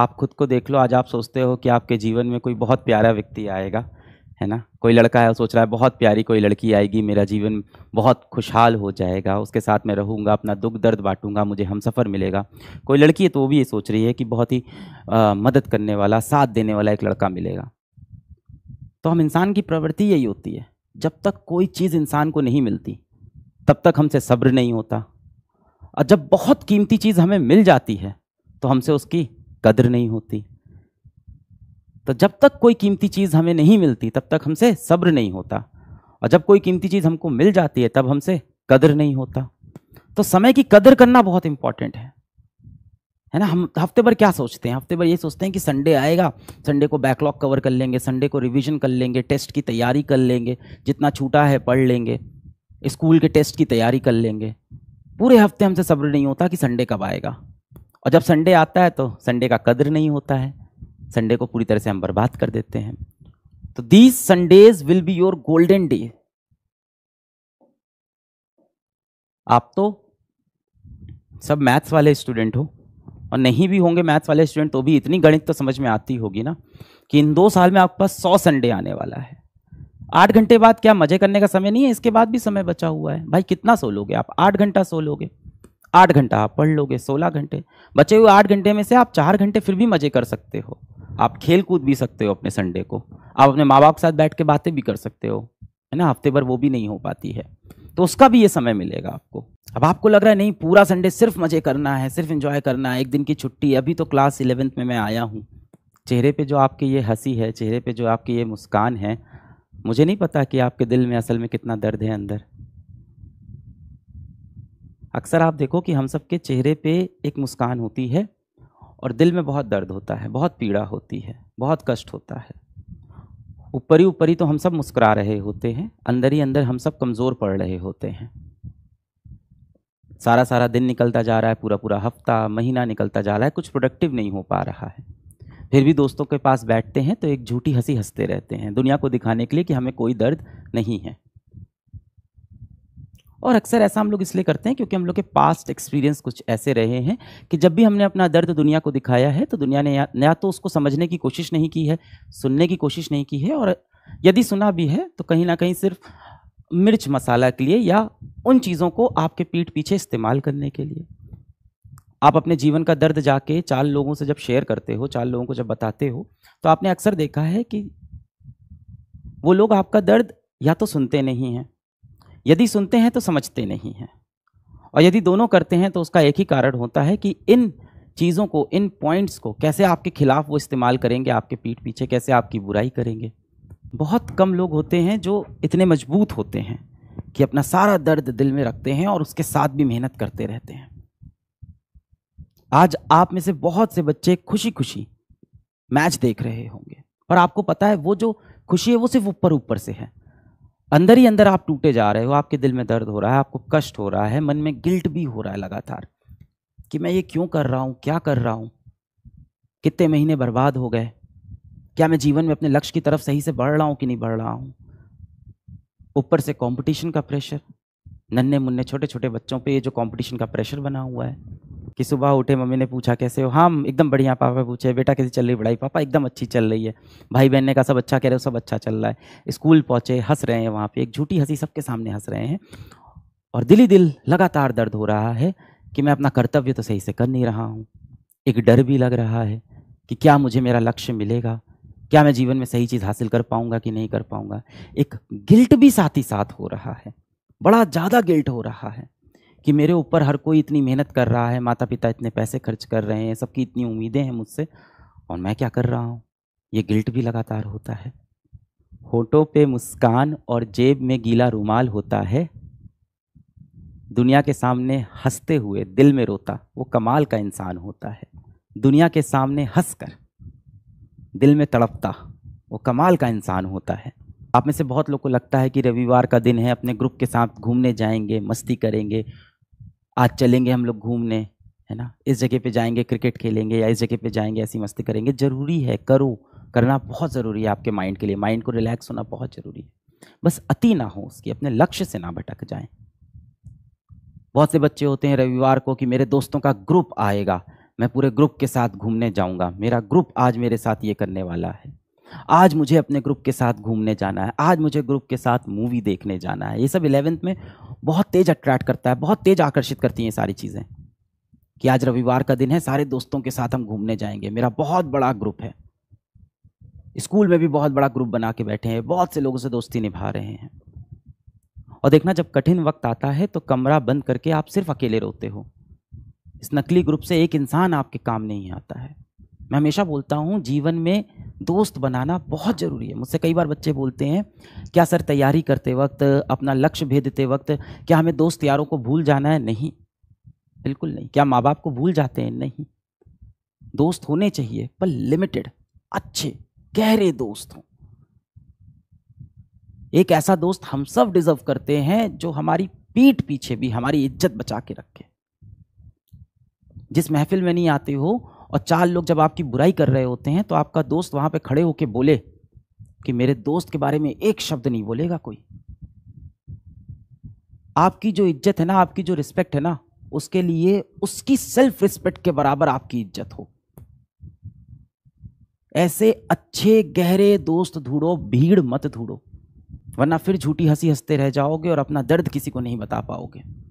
आप खुद को देख लो आज आप सोचते हो कि आपके जीवन में कोई बहुत प्यारा व्यक्ति आएगा है ना कोई लड़का है सोच रहा है बहुत प्यारी कोई लड़की आएगी मेरा जीवन बहुत खुशहाल हो जाएगा उसके साथ मैं रहूँगा अपना दुख दर्द बांटूंगा मुझे हम सफ़र मिलेगा कोई लड़की है तो वो भी ये सोच रही है कि बहुत ही आ, मदद करने वाला साथ देने वाला एक लड़का मिलेगा तो हम इंसान की प्रवृत्ति यही होती है जब तक कोई चीज़ इंसान को नहीं मिलती तब तक हमसे सब्र नहीं होता और जब बहुत कीमती चीज़ हमें मिल जाती है तो हमसे उसकी कदर नहीं होती तो जब तक कोई कीमती चीज़ हमें नहीं मिलती तब तक हमसे सब्र नहीं होता और जब कोई कीमती चीज़ हमको मिल जाती है तब हमसे कदर नहीं होता तो समय की कदर करना बहुत इंपॉर्टेंट है है ना हम हफ्ते भर क्या सोचते हैं हफ्ते भर ये सोचते हैं कि संडे आएगा संडे को बैकलॉग कवर कर लेंगे संडे को रिवीजन कर लेंगे टेस्ट की तैयारी कर लेंगे जितना छूटा है पढ़ लेंगे स्कूल के टेस्ट की तैयारी कर लेंगे पूरे हफ्ते हमसे सब्र नहीं होता कि संडे कब आएगा और जब संडे आता है तो संडे का कदर नहीं होता है संडे को पूरी तरह से हम बर्बाद कर देते हैं तो these Sundays will be your golden day आप तो सब मैथ्स वाले स्टूडेंट हो और नहीं भी होंगे मैथ्स वाले स्टूडेंट तो भी इतनी गणित तो समझ में आती होगी ना कि इन दो साल में आपके पास सौ संडे आने वाला है आठ घंटे बाद क्या मजे करने का समय नहीं है इसके बाद भी समय बचा हुआ है भाई कितना सो लोगे आप आठ घंटा सो लोगे आठ घंटा आप पढ़ लोगे सोलह घंटे बचे हुए आठ घंटे में से आप चार घंटे फिर भी मज़े कर सकते हो आप खेल कूद भी सकते हो अपने संडे को आप अपने माँ बाप के साथ बैठ के बातें भी कर सकते हो है ना हफ्ते भर वो भी नहीं हो पाती है तो उसका भी ये समय मिलेगा आपको अब आपको लग रहा है नहीं पूरा संडे सिर्फ मज़े करना है सिर्फ इन्जॉय करना है एक दिन की छुट्टी अभी तो क्लास इलेवेंथ में मैं आया हूँ चेहरे पे जो आपकी ये हंसी है चेहरे पे जो आपकी ये मुस्कान है मुझे नहीं पता कि आपके दिल में असल में कितना दर्द है अंदर अक्सर आप देखो कि हम सब के चेहरे पे एक मुस्कान होती है और दिल में बहुत दर्द होता है बहुत पीड़ा होती है बहुत कष्ट होता है ऊपरी ऊपरी तो हम सब मुस्कुरा रहे होते हैं अंदर ही अंदर हम सब कमज़ोर पड़ रहे होते हैं सारा सारा दिन निकलता जा रहा है पूरा पूरा हफ्ता महीना निकलता जा रहा है कुछ प्रोडक्टिव नहीं हो पा रहा है फिर भी दोस्तों के पास बैठते हैं तो एक झूठी हंसी हंसते रहते हैं दुनिया को दिखाने के लिए कि हमें कोई दर्द नहीं है और अक्सर ऐसा हम लोग इसलिए करते हैं क्योंकि हम लोग के पास्ट एक्सपीरियंस कुछ ऐसे रहे हैं कि जब भी हमने अपना दर्द दुनिया को दिखाया है तो दुनिया ने या, या तो उसको समझने की कोशिश नहीं की है सुनने की कोशिश नहीं की है और यदि सुना भी है तो कहीं ना कहीं सिर्फ मिर्च मसाला के लिए या उन चीज़ों को आपके पीठ पीछे इस्तेमाल करने के लिए आप अपने जीवन का दर्द जाके चार लोगों से जब शेयर करते हो चार लोगों को जब बताते हो तो आपने अक्सर देखा है कि वो लोग आपका दर्द या तो सुनते नहीं हैं यदि सुनते हैं तो समझते नहीं हैं और यदि दोनों करते हैं तो उसका एक ही कारण होता है कि इन चीज़ों को इन पॉइंट्स को कैसे आपके खिलाफ वो इस्तेमाल करेंगे आपके पीठ पीछे कैसे आपकी बुराई करेंगे बहुत कम लोग होते हैं जो इतने मजबूत होते हैं कि अपना सारा दर्द दिल में रखते हैं और उसके साथ भी मेहनत करते रहते हैं आज आप में से बहुत से बच्चे खुशी खुशी मैच देख रहे होंगे और आपको पता है वो जो खुशी है वो सिर्फ ऊपर ऊपर से है अंदर ही अंदर आप टूटे जा रहे हो आपके दिल में दर्द हो रहा है आपको कष्ट हो रहा है मन में गिल्ट भी हो रहा है लगातार कि मैं ये क्यों कर रहा हूँ क्या कर रहा हूँ कितने महीने बर्बाद हो गए क्या मैं जीवन में अपने लक्ष्य की तरफ सही से बढ़ रहा हूँ कि नहीं बढ़ रहा हूँ ऊपर से कॉम्पिटिशन का प्रेशर नन्हे मुन्ने छोटे छोटे बच्चों पर ये जो कॉम्पिटिशन का प्रेशर बना हुआ है कि सुबह उठे मम्मी ने पूछा कैसे हो हम हाँ, एकदम बढ़िया पापा पूछे बेटा कैसी चल रही पढ़ाई पापा एकदम अच्छी चल रही है भाई बहन ने कहा सब अच्छा कह रहे हो सब अच्छा चल रहा है स्कूल पहुँचे हंस रहे हैं वहाँ पर एक झूठी हंसी सबके सामने हंस रहे हैं और दिल ही दिल लगातार दर्द हो रहा है कि मैं अपना कर्तव्य तो सही से कर नहीं रहा हूँ एक डर भी लग रहा है कि क्या मुझे मेरा लक्ष्य मिलेगा क्या मैं जीवन में सही चीज़ हासिल कर पाऊंगा कि नहीं कर पाऊंगा एक गिल्ट भी साथ ही साथ हो रहा है बड़ा ज़्यादा गिल्ट हो रहा है कि मेरे ऊपर हर कोई इतनी मेहनत कर रहा है माता पिता इतने पैसे खर्च कर रहे हैं सबकी इतनी उम्मीदें हैं मुझसे और मैं क्या कर रहा हूँ ये गिल्ट भी लगातार होता है होठों पे मुस्कान और जेब में गीला रुमाल होता है दुनिया के सामने हंसते हुए दिल में रोता वो कमाल का इंसान होता है दुनिया के सामने हंस कर दिल में तड़पता वो कमाल का इंसान होता है आप में से बहुत लोग को लगता है कि रविवार का दिन है अपने ग्रुप के साथ घूमने जाएंगे मस्ती करेंगे आज चलेंगे हम लोग घूमने है ना इस जगह पे जाएंगे क्रिकेट खेलेंगे या इस जगह पे जाएंगे ऐसी मस्ती करेंगे ज़रूरी है करो करना बहुत ज़रूरी है आपके माइंड के लिए माइंड को रिलैक्स होना बहुत ज़रूरी है बस अति ना हो उसकी अपने लक्ष्य से ना भटक जाए बहुत से बच्चे होते हैं रविवार को कि मेरे दोस्तों का ग्रुप आएगा मैं पूरे ग्रुप के साथ घूमने जाऊंगा मेरा ग्रुप आज मेरे साथ ये करने वाला है आज मुझे अपने ग्रुप के साथ घूमने जाना है आज मुझे ग्रुप के साथ मूवी देखने जाना है ये सब इलेवेंथ में बहुत तेज़ अट्रैक्ट करता है बहुत तेज़ आकर्षित करती हैं सारी चीज़ें कि आज रविवार का दिन है सारे दोस्तों के साथ हम घूमने जाएंगे मेरा बहुत बड़ा ग्रुप है स्कूल में भी बहुत बड़ा ग्रुप बना के बैठे हैं बहुत से लोगों से दोस्ती निभा रहे हैं और देखना जब कठिन वक्त आता है तो कमरा बंद करके आप सिर्फ अकेले रोते हो इस नकली ग्रुप से एक इंसान आपके काम नहीं आता है मैं हमेशा बोलता हूँ जीवन में दोस्त बनाना बहुत ज़रूरी है मुझसे कई बार बच्चे बोलते हैं क्या सर तैयारी करते वक्त अपना लक्ष्य भेदते वक्त क्या हमें दोस्त यारों को भूल जाना है नहीं बिल्कुल नहीं क्या माँ बाप को भूल जाते हैं नहीं दोस्त होने चाहिए पर लिमिटेड अच्छे गहरे दोस्त हों एक ऐसा दोस्त हम सब डिजर्व करते हैं जो हमारी पीठ पीछे भी हमारी इज्जत बचा के रखे जिस महफिल में नहीं आते हो और चार लोग जब आपकी बुराई कर रहे होते हैं तो आपका दोस्त वहां पे खड़े होके बोले कि मेरे दोस्त के बारे में एक शब्द नहीं बोलेगा कोई आपकी जो इज्जत है ना आपकी जो रिस्पेक्ट है ना उसके लिए उसकी सेल्फ रिस्पेक्ट के बराबर आपकी इज्जत हो ऐसे अच्छे गहरे दोस्त ढूंढो भीड़ मत ढूंढो वरना फिर झूठी हंसी हंसते रह जाओगे और अपना दर्द किसी को नहीं बता पाओगे